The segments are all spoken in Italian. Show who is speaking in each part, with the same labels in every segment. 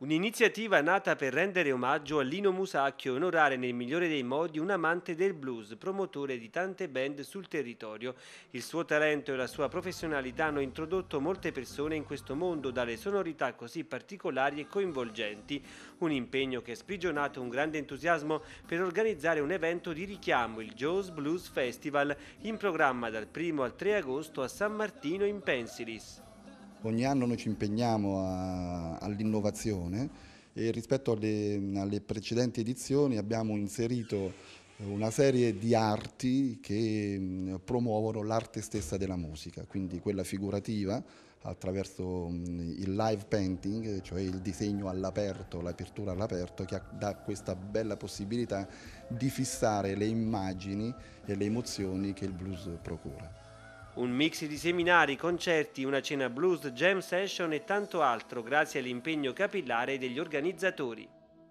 Speaker 1: Un'iniziativa nata per rendere omaggio a Lino Musacchio e onorare nel migliore dei modi un amante del blues, promotore di tante band sul territorio. Il suo talento e la sua professionalità hanno introdotto molte persone in questo mondo dalle sonorità così particolari e coinvolgenti. Un impegno che ha sprigionato un grande entusiasmo per organizzare un evento di richiamo, il Joe's Blues Festival, in programma dal 1 al 3 agosto a San Martino in Pensilis.
Speaker 2: Ogni anno noi ci impegniamo all'innovazione e rispetto alle, alle precedenti edizioni abbiamo inserito eh, una serie di arti che mm, promuovono l'arte stessa della musica, quindi quella figurativa attraverso mm, il live painting, cioè il disegno all'aperto, l'apertura all'aperto, che dà questa bella possibilità di fissare le immagini e le emozioni che il blues procura.
Speaker 1: Un mix di seminari, concerti, una cena blues, jam session e tanto altro grazie all'impegno capillare degli organizzatori.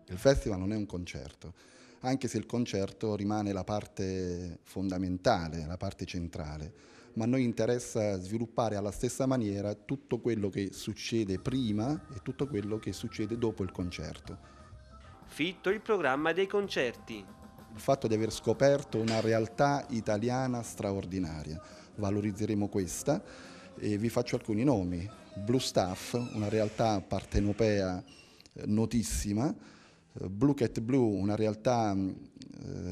Speaker 2: Il festival non è un concerto, anche se il concerto rimane la parte fondamentale, la parte centrale, ma a noi interessa sviluppare alla stessa maniera tutto quello che succede prima e tutto quello che succede dopo il concerto.
Speaker 1: Fitto il programma dei concerti
Speaker 2: il fatto di aver scoperto una realtà italiana straordinaria. Valorizzeremo questa e vi faccio alcuni nomi. Blue Staff, una realtà partenopea eh, notissima, eh, Blue Cat Blue, una realtà mm,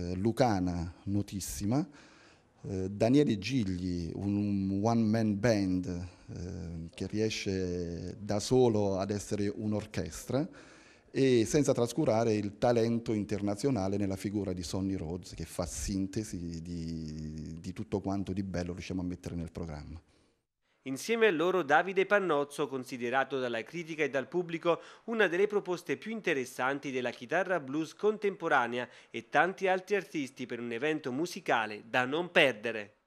Speaker 2: eh, lucana notissima, eh, Daniele Gigli, un one man band eh, che riesce da solo ad essere un'orchestra, e senza trascurare il talento internazionale nella figura di Sonny Rhodes che fa sintesi di, di tutto quanto di bello riusciamo a mettere nel programma.
Speaker 1: Insieme a loro Davide Pannozzo, considerato dalla critica e dal pubblico una delle proposte più interessanti della chitarra blues contemporanea e tanti altri artisti per un evento musicale da non perdere.